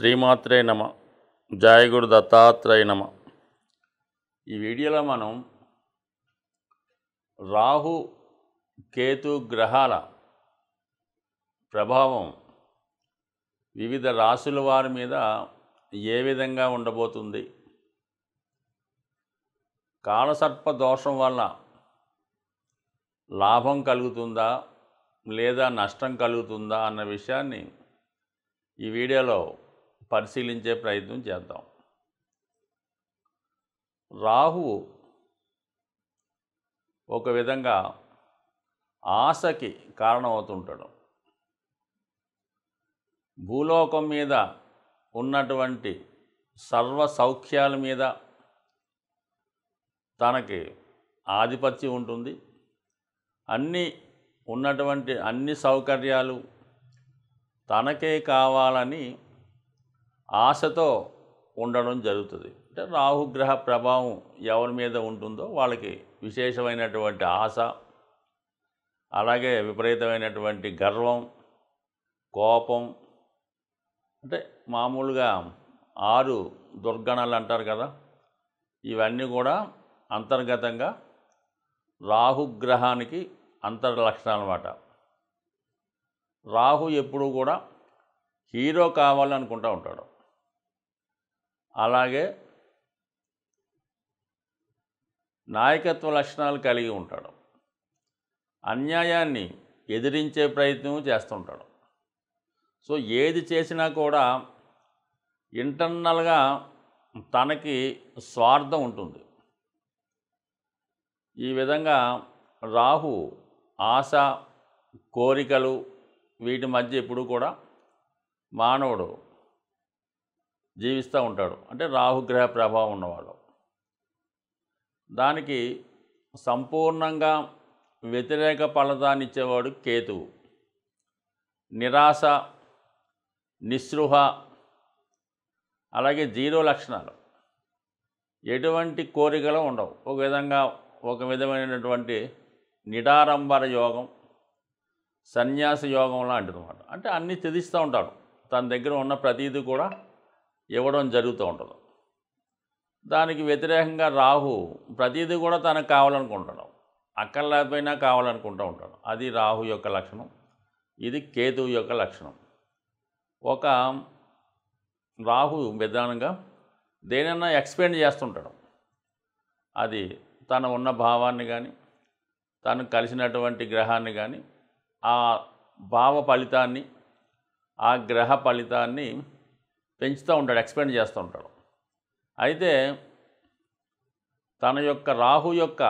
శ్రీమాత్రే నమ జాయగురు దత్తాత్రేయ నమ ఈ వీడియోలో మనం రాహు కేతు గ్రహాల ప్రభావం వివిధ రాశుల వారి మీద ఏ విధంగా ఉండబోతుంది కాలసర్ప దోషం వల్ల లాభం కలుగుతుందా లేదా నష్టం కలుగుతుందా అన్న విషయాన్ని ఈ వీడియోలో పరిశీలించే ప్రయత్నం చేద్దాం రాహువు ఒక విధంగా ఆశకి కారణమవుతుంటాడు భూలోకం మీద ఉన్నటువంటి సర్వ సౌఖ్యాల మీద తనకి ఆధిపత్యం ఉంటుంది అన్నీ ఉన్నటువంటి అన్ని సౌకర్యాలు తనకే కావాలని ఆశతో ఉండడం జరుగుతుంది అంటే రాహుగ్రహ ప్రభావం ఎవరి మీద ఉంటుందో వాళ్ళకి విశేషమైనటువంటి ఆశ అలాగే విపరీతమైనటువంటి గర్వం కోపం అంటే మామూలుగా ఆరు దుర్గణాలు అంటారు కదా ఇవన్నీ కూడా అంతర్గతంగా రాహుగ్రహానికి అంతర్ లక్షణాలు అన్నమాట రాహు ఎప్పుడూ కూడా హీరో కావాలనుకుంటూ ఉంటాడు అలాగే నాయకత్వ లక్షణాలు కలిగి ఉంటాడు అన్యాయాన్ని ఎదిరించే ప్రయత్నం చేస్తుంటాడు సో ఏది చేసినా కూడా ఇంటర్నల్గా తనకి స్వార్థం ఉంటుంది ఈ విధంగా రాహు ఆశ కోరికలు వీటి మధ్య ఎప్పుడు కూడా మానవుడు జీవిస్తూ ఉంటాడు అంటే రాహుగ్రహ ప్రభావం ఉన్నవాడు దానికి సంపూర్ణంగా వ్యతిరేక ఫలితాన్ని ఇచ్చేవాడు కేతువు నిరాశ నిస్సృహ అలాగే జీరో లక్షణాలు ఎటువంటి కోరికలు ఉండవు ఒక విధంగా ఒక విధమైనటువంటి నిడారంబర యోగం సన్యాస యోగం లాంటిది అన్నమాట అంటే అన్నీ తెలిస్తూ ఉంటాడు తన దగ్గర ఉన్న ప్రతీది కూడా ఇవ్వడం జరుగుతూ ఉంటుంది దానికి వ్యతిరేకంగా రాహు ప్రతిదీ కూడా తనకు కావాలనుకుంటాడు అక్కడ లేకపోయినా కావాలనుకుంటూ ఉంటాడు అది రాహు యొక్క లక్షణం ఇది కేతువు యొక్క లక్షణం ఒక రాహు విధానంగా దేనన్నా ఎక్స్పెండ్ చేస్తుంటాడు అది తను ఉన్న భావాన్ని కానీ తను కలిసినటువంటి గ్రహాన్ని కానీ ఆ భావ ఫలితాన్ని ఆ గ్రహ ఫలితాన్ని పెంచుతూ ఉంటాడు ఎక్స్పెండ్ చేస్తూ ఉంటాడు అయితే తన యొక్క రాహు యొక్క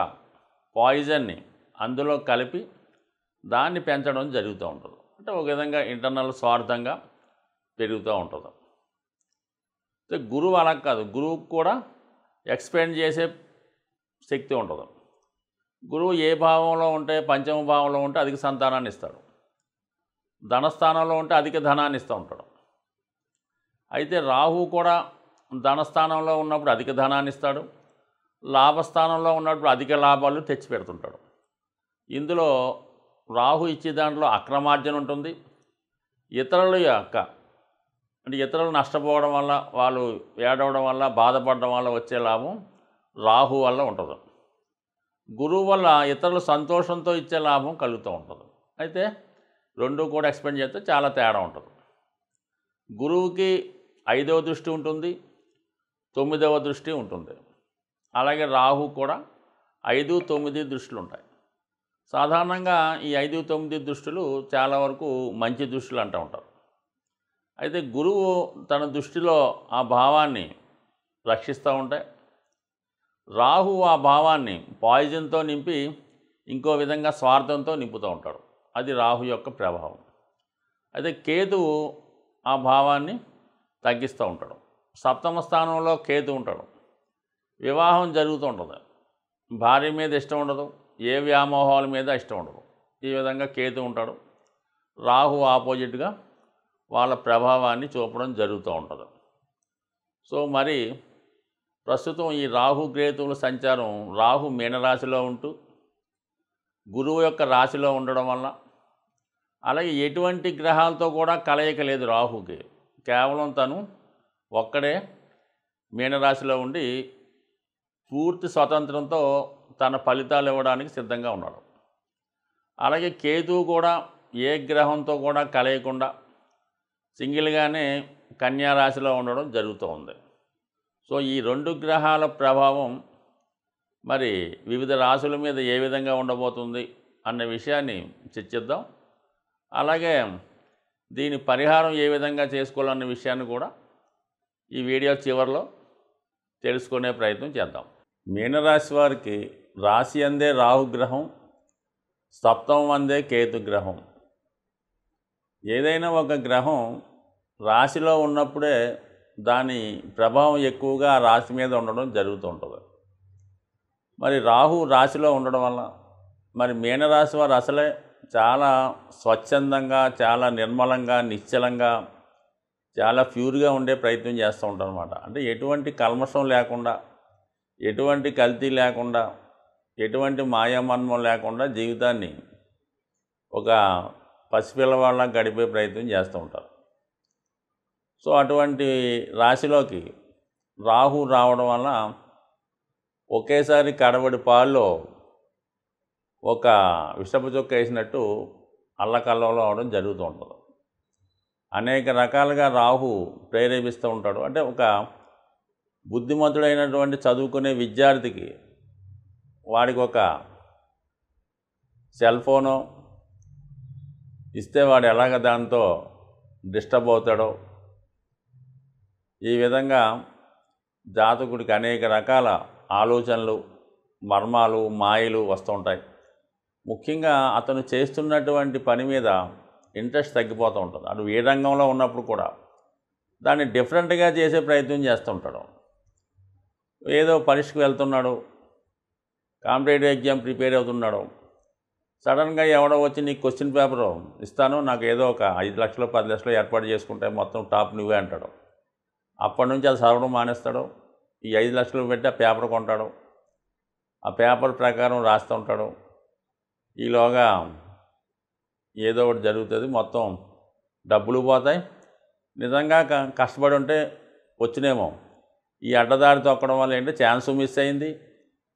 పాయిజన్ని అందులో కలిపి దాన్ని పెంచడం జరుగుతూ ఉంటుంది అంటే ఒక విధంగా ఇంటర్నల్ స్వార్థంగా పెరుగుతూ ఉంటుంది గురువు అలా కాదు గురువుకు కూడా ఎక్స్పెండ్ చేసే శక్తి ఉండదు గురువు ఏ భావంలో ఉంటే పంచమ భావంలో ఉంటే అధిక సంతానాన్ని ఇస్తాడు ధనస్థానంలో ఉంటే అధిక ధనాన్ని ఇస్తూ ఉంటాడు అయితే రాహు కూడా ధనస్థానంలో ఉన్నప్పుడు అధిక ధనాన్ని ఇస్తాడు లాభస్థానంలో ఉన్నప్పుడు అధిక లాభాలు తెచ్చి పెడుతుంటాడు ఇందులో రాహు ఇచ్చే దాంట్లో అక్రమార్జన ఉంటుంది ఇతరుల యొక్క అంటే ఇతరులు నష్టపోవడం వల్ల వాళ్ళు ఏడవడం వల్ల బాధపడడం వల్ల వచ్చే లాభం రాహు వల్ల ఉంటుంది గురువు వల్ల ఇతరులు సంతోషంతో ఇచ్చే లాభం కలుగుతూ ఉంటుంది అయితే రెండు కూడా ఎక్స్పెండ్ చేస్తే చాలా తేడా ఉంటుంది గురువుకి ఐదవ దృష్టి ఉంటుంది తొమ్మిదవ దృష్టి ఉంటుంది అలాగే రాహు కూడా ఐదు తొమ్మిది దృష్టిలు ఉంటాయి సాధారణంగా ఈ ఐదు తొమ్మిది దృష్టిలు చాలా వరకు మంచి దృష్టిలు అంటూ ఉంటారు అయితే గురువు తన దృష్టిలో ఆ భావాన్ని రక్షిస్తూ ఉంటాయి రాహు ఆ భావాన్ని పాయిజన్తో నింపి ఇంకో విధంగా స్వార్థంతో నింపుతూ ఉంటాడు అది రాహు యొక్క ప్రభావం అయితే కేతువు ఆ భావాన్ని తగ్గిస్తూ ఉంటాడు సప్తమ స్థానంలో కేతు ఉంటాడు వివాహం జరుగుతూ ఉంటుంది భార్య మీద ఇష్టం ఉండదు ఏ వ్యామోహాల మీద ఇష్టం ఉండదు ఈ విధంగా కేతు ఉంటాడు రాహు ఆపోజిట్గా వాళ్ళ ప్రభావాన్ని చూపడం జరుగుతూ ఉంటుంది సో మరి ప్రస్తుతం ఈ రాహు కేతువుల సంచారం రాహు మీనరాశిలో ఉంటూ గురువు యొక్క రాశిలో ఉండడం వల్ల అలాగే ఎటువంటి గ్రహాలతో కూడా కలయిక లేదు రాహుకి కేవలం తను ఒక్కడే మీనరాశిలో ఉండి పూర్తి స్వాతంత్రంతో తన ఫలితాలు ఇవ్వడానికి సిద్ధంగా ఉన్నాడు అలాగే కేతు కూడా ఏ గ్రహంతో కూడా కలయకుండా సింగిల్గానే కన్యారాశిలో ఉండడం జరుగుతూ ఉంది సో ఈ రెండు గ్రహాల ప్రభావం మరి వివిధ రాశుల మీద ఏ విధంగా ఉండబోతుంది అన్న విషయాన్ని చర్చిద్దాం అలాగే దీని పరిహారం ఏ విధంగా చేసుకోవాలన్న విషయాన్ని కూడా ఈ వీడియో చివరిలో తెలుసుకునే ప్రయత్నం చేద్దాం మీనరాశి వారికి రాశి అందే రాహుగ్రహం సప్తమం అందే కేతుగ్రహం ఏదైనా ఒక గ్రహం రాశిలో ఉన్నప్పుడే దాని ప్రభావం ఎక్కువగా ఆ రాశి మీద ఉండడం జరుగుతుంటుంది మరి రాహు రాశిలో ఉండడం వల్ల మరి మీనరాశి వారు అసలే చాలా స్వచ్ఛందంగా చాలా నిర్మలంగా నిశ్చలంగా చాలా ప్యూర్గా ఉండే ప్రయత్నం చేస్తూ ఉంటాను అనమాట అంటే ఎటువంటి కల్మషం లేకుండా ఎటువంటి కల్తీ లేకుండా ఎటువంటి మాయామన్మం లేకుండా జీవితాన్ని ఒక పసిపిల్లవాళ్ళ గడిపే ప్రయత్నం చేస్తూ ఉంటారు సో అటువంటి రాశిలోకి రాహు రావడం వల్ల ఒకేసారి కడబడి పాల్లో ఒక విషపు చొక్క వేసినట్టు అల్లకల్లంలో అవడం జరుగుతూ ఉంటుంది అనేక రకాలుగా రాహు ప్రేరేపిస్తూ ఉంటాడు అంటే ఒక బుద్ధిమంతుడైనటువంటి చదువుకునే విద్యార్థికి వాడికి ఒక సెల్ ఫోను ఇస్తే వాడు ఎలాగ దాంతో డిస్టర్బ్ అవుతాడో ఈ విధంగా జాతకుడికి అనేక రకాల ఆలోచనలు మర్మాలు మాయలు వస్తుంటాయి ముఖ్యంగా అతను చేస్తున్నటువంటి పని మీద ఇంట్రెస్ట్ తగ్గిపోతూ ఉంటుంది అటు ఏ రంగంలో ఉన్నప్పుడు కూడా దాన్ని డిఫరెంట్గా చేసే ప్రయత్నం చేస్తుంటాడు ఏదో పరీక్షకు వెళ్తున్నాడు కాంపిటేటివ్ ఎగ్జామ్ ప్రిపేర్ అవుతున్నాడు సడన్గా ఎవడో వచ్చి నీకు క్వశ్చన్ పేపర్ ఇస్తాను నాకు ఏదో ఒక ఐదు లక్షలు పది లక్షలు ఏర్పాటు చేసుకుంటే మొత్తం టాప్ నువ్వే అంటాడు అప్పటి నుంచి అది చదవడం మానేస్తాడు ఈ ఐదు లక్షలు పెట్టి ఆ పేపర్ కొంటాడు ఆ పేపర్ ప్రకారం రాస్తూ ఉంటాడు ఈలోగా ఏదో ఒకటి జరుగుతుంది మొత్తం డబ్బులు పోతాయి నిజంగా కష్టపడి ఉంటే వచ్చినేమో ఈ అడ్డదారి తొక్కడం వల్ల ఏంటంటే ఛాన్స్ మిస్ అయింది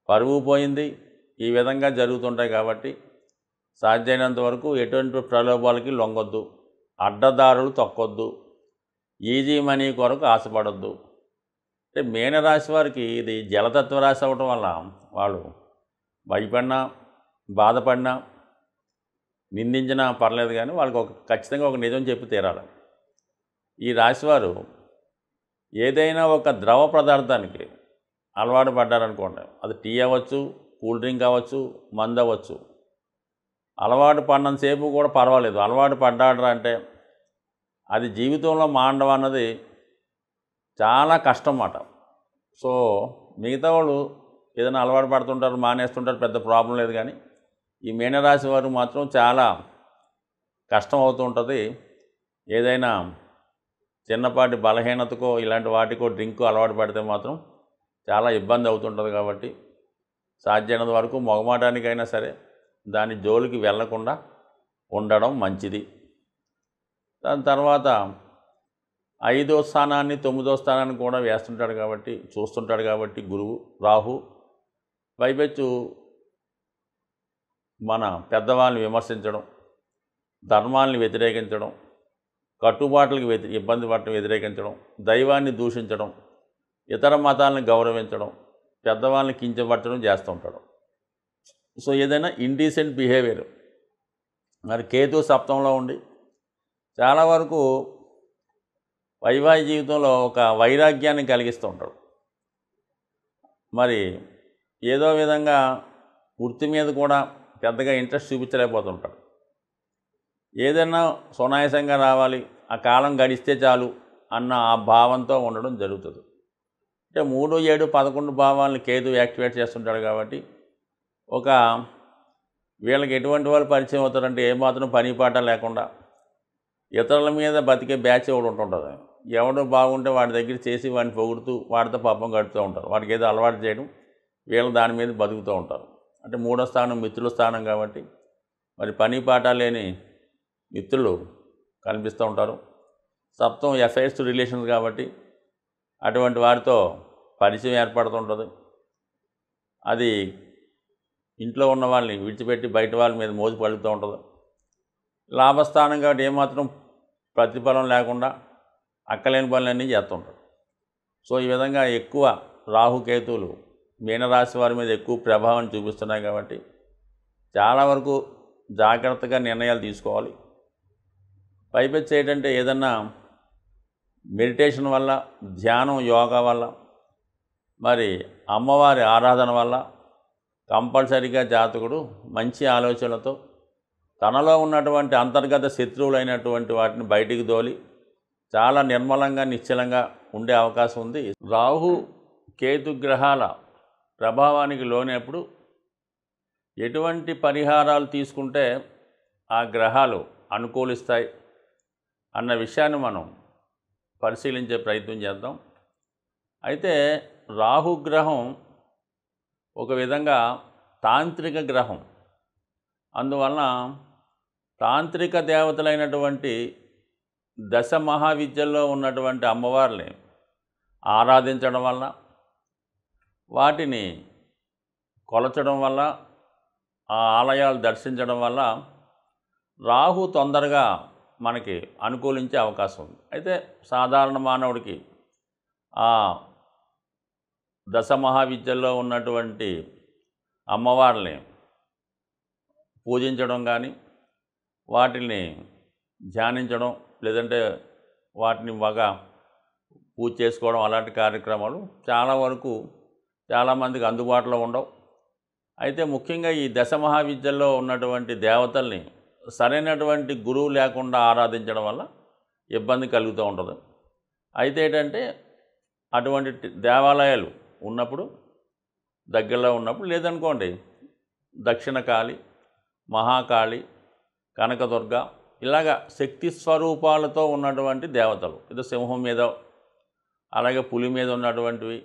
పరువు పోయింది ఈ విధంగా జరుగుతుంటాయి కాబట్టి సాధ్యమైనంత వరకు ఎటువంటి ప్రలోభాలకి లొంగొద్దు అడ్డదారులు తొక్కొద్దు ఈజీ మనీ కొరకు ఆశపడద్దు అంటే మేనరాశి వారికి ఇది జలతత్వ రాశి అవ్వటం వల్ల వాళ్ళు భయపడినా బాధపడినా నిందించినా పర్లేదు కానీ వాళ్ళకి ఒక ఖచ్చితంగా ఒక నిజం చెప్పి తీరాలి ఈ రాశివారు ఏదైనా ఒక ద్రవ పదార్థానికి అలవాటు పడ్డారనుకోండి అది టీ అవ్వచ్చు కూల్ డ్రింక్ అవ్వచ్చు మందు అవ్వచ్చు అలవాటు పడినంతసేపు కూడా పర్వాలేదు అలవాటు పడ్డాడు అంటే అది జీవితంలో మాండవ అన్నది చాలా కష్టం అన్నమాట సో మిగతా వాళ్ళు ఏదైనా అలవాటు పడుతుంటారు మానేస్తుంటారు పెద్ద ప్రాబ్లం లేదు కానీ ఈ మీనరాశి వారు మాత్రం చాలా కష్టం అవుతూ ఉంటుంది ఏదైనా చిన్నపాటి బలహీనతకో ఇలాంటి వాటికో డ్రింక్ అలవాటు పడితే మాత్రం చాలా ఇబ్బంది అవుతుంటుంది కాబట్టి సాధ్యమైనంత వరకు మొగమాటానికైనా సరే దాని జోలికి వెళ్లకుండా ఉండడం మంచిది దాని తర్వాత ఐదో స్థానాన్ని తొమ్మిదో స్థానాన్ని కూడా వేస్తుంటాడు కాబట్టి చూస్తుంటాడు కాబట్టి గురువు రాహు పైపెచ్చు మన పెద్దవాళ్ళని విమర్శించడం ధర్మాల్ని వ్యతిరేకించడం కట్టుబాట్లకు వ్యతి ఇబ్బంది పడటం వ్యతిరేకించడం దైవాన్ని దూషించడం ఇతర మతాలను గౌరవించడం పెద్దవాళ్ళని కించబట్టడం చేస్తూ ఉంటాడు సో ఏదైనా ఇండీసెంట్ బిహేవియర్ మరి కేతు సప్తంలో ఉండి చాలా వరకు వైవాహిక జీవితంలో ఒక వైరాగ్యాన్ని కలిగిస్తూ ఉంటాడు మరి ఏదో విధంగా వృత్తి మీద కూడా పెద్దగా ఇంట్రెస్ట్ చూపించలేకపోతుంటాడు ఏదైనా సునాయాసంగా రావాలి ఆ కాలం గడిస్తే చాలు అన్న ఆ భావంతో ఉండడం జరుగుతుంది అంటే మూడు ఏడు పదకొండు భావాలను కేదు యాక్టివేట్ చేస్తుంటాడు కాబట్టి ఒక వీళ్ళకి ఎటువంటి వాళ్ళు పరిచయం అవుతారంటే ఏమాత్రం పని పాట లేకుండా ఇతరుల మీద బతికే బ్యాచ్ ఎవడు ఉంటుంటుంది ఎవడు బాగుంటే వాడి దగ్గర చేసి వాడిని పొగుడుతూ వాడితో పాపం గడుపుతూ ఉంటారు వాడికి ఏదో అలవాటు చేయడం వీళ్ళు దాని మీద బతుకుతూ ఉంటారు అంటే మూడో స్థానం మిత్రుల స్థానం కాబట్టి మరి పని పాట లేని మిత్రులు కనిపిస్తూ ఉంటారు సప్తం ఎఫైర్స్ రిలేషన్స్ కాబట్టి అటువంటి వారితో పరిచయం ఏర్పడుతుంటుంది అది ఇంట్లో ఉన్న వాళ్ళని విడిచిపెట్టి బయట వాళ్ళ మీద మోజు పడుతూ ఉంటుంది లాభస్థానం కాబట్టి ఏమాత్రం ప్రతిఫలం లేకుండా అక్కలేని పనులన్నీ చేస్తుంటారు సో ఈ విధంగా ఎక్కువ రాహుకేతువులు మీనరాశి వారి మీద ఎక్కువ ప్రభావం చూపిస్తున్నాయి కాబట్టి చాలా వరకు జాగ్రత్తగా నిర్ణయాలు తీసుకోవాలి పైపెచ్చ ఏంటంటే ఏదన్నా మెడిటేషన్ వల్ల ధ్యానం యోగా వల్ల మరి అమ్మవారి ఆరాధన వల్ల కంపల్సరీగా జాతకుడు మంచి ఆలోచనలతో తనలో ఉన్నటువంటి అంతర్గత శత్రువులైనటువంటి వాటిని బయటికి దోలి చాలా నిర్మలంగా నిశ్చలంగా ఉండే అవకాశం ఉంది రాహు కేతు గ్రహాల ప్రభావానికి లోనేప్పుడు ఎటువంటి పరిహారాలు తీసుకుంటే ఆ గ్రహాలు అనుకూలిస్తాయి అన్న విషయాన్ని మనం పరిశీలించే ప్రయత్నం చేద్దాం అయితే రాహుగ్రహం ఒక విధంగా తాంత్రిక గ్రహం అందువలన తాంత్రిక దేవతలైనటువంటి దశ మహావిద్యల్లో ఉన్నటువంటి అమ్మవారిని ఆరాధించడం వలన వాటిని కొలచడం వల్ల ఆ ఆలయాలు దర్శించడం వల్ల రాహు తొందరగా మనకి అనుకూలించే అవకాశం ఉంది అయితే సాధారణ మానవుడికి ఆ దశ మహావిద్యల్లో ఉన్నటువంటి అమ్మవారిని పూజించడం కానీ వాటిని ధ్యానించడం లేదంటే వాటిని బాగా పూజ చేసుకోవడం అలాంటి కార్యక్రమాలు చాలా వరకు చాలామందికి అందుబాటులో ఉండవు అయితే ముఖ్యంగా ఈ దశ మహావిద్యల్లో ఉన్నటువంటి దేవతల్ని సరైనటువంటి గురువు లేకుండా ఆరాధించడం వల్ల ఇబ్బంది కలుగుతూ ఉండదు అయితే ఏంటంటే అటువంటి దేవాలయాలు ఉన్నప్పుడు దగ్గరలో ఉన్నప్పుడు లేదనుకోండి దక్షిణకాళి మహాకాళి కనకదుర్గ ఇలాగ శక్తి స్వరూపాలతో ఉన్నటువంటి దేవతలు ఇది సింహం మీద అలాగే పులి మీద ఉన్నటువంటివి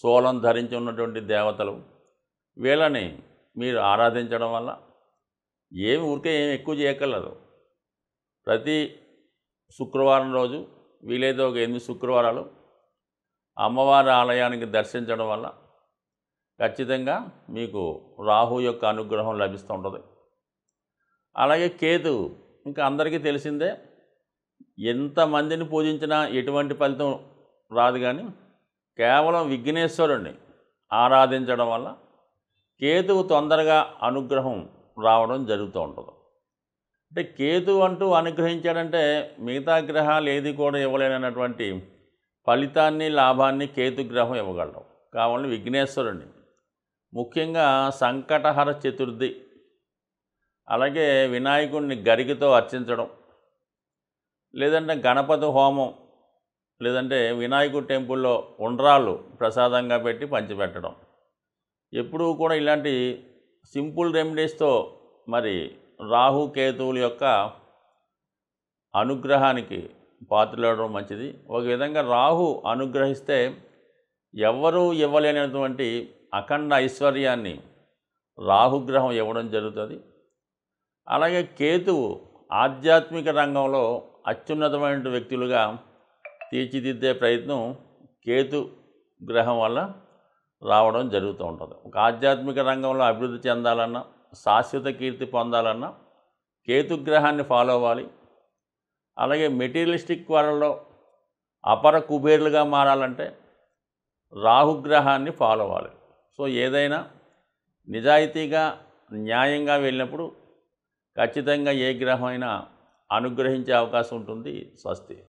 సోలం ధరించి ఉన్నటువంటి దేవతలు వీళ్ళని మీరు ఆరాధించడం వల్ల ఏమి ఊరికే ఏమి ఎక్కువ చేయగలరు ప్రతి శుక్రవారం రోజు వీలైతే ఒక ఎనిమిది శుక్రవారాలు అమ్మవారి ఆలయానికి దర్శించడం వల్ల ఖచ్చితంగా మీకు రాహు యొక్క అనుగ్రహం లభిస్తూ ఉంటుంది అలాగే కేతు ఇంకా అందరికీ తెలిసిందే ఎంతమందిని పూజించినా ఎటువంటి ఫలితం రాదు కానీ కేవలం విఘ్నేశ్వరుణ్ణి ఆరాధించడం వల్ల కేతువు తొందరగా అనుగ్రహం రావడం జరుగుతూ ఉంటుంది అంటే కేతు అంటూ అనుగ్రహించాడంటే మిగతా గ్రహాలు ఏది కూడా ఇవ్వలేనటువంటి ఫలితాన్ని లాభాన్ని కేతు గ్రహం ఇవ్వగలడం కావాలని విఘ్నేశ్వరుణ్ణి ముఖ్యంగా సంకటహర చతుర్థి అలాగే వినాయకుడిని గరికతో అర్చించడం లేదంటే గణపతి హోమం లేదంటే వినాయకుడు టెంపుల్లో ఉండ్రాళ్ళు ప్రసాదంగా పెట్టి పంచిపెట్టడం ఎప్పుడూ కూడా ఇలాంటి సింపుల్ రెమెడీస్తో మరి రాహు కేతువుల యొక్క అనుగ్రహానికి పాత్రలవడం మంచిది ఒక విధంగా రాహు అనుగ్రహిస్తే ఎవ్వరూ ఇవ్వలేనటువంటి అఖండ ఐశ్వర్యాన్ని రాహుగ్రహం ఇవ్వడం జరుగుతుంది అలాగే కేతువు ఆధ్యాత్మిక రంగంలో అత్యున్నతమైన వ్యక్తులుగా తీర్చిదిద్దే ప్రయత్నం కేతు గ్రహం వల్ల రావడం జరుగుతూ ఉంటుంది ఒక ఆధ్యాత్మిక రంగంలో అభివృద్ధి చెందాలన్నా శాశ్వత కీర్తి పొందాలన్నా కేతుగ్రహాన్ని ఫాలో అవ్వాలి అలాగే మెటీరియలిస్టిక్ వరల్లో అపర కుబేర్లుగా మారాలంటే రాహుగ్రహాన్ని ఫాలో అవ్వాలి సో ఏదైనా నిజాయితీగా న్యాయంగా వెళ్ళినప్పుడు ఖచ్చితంగా ఏ గ్రహమైనా అనుగ్రహించే అవకాశం ఉంటుంది స్వస్తి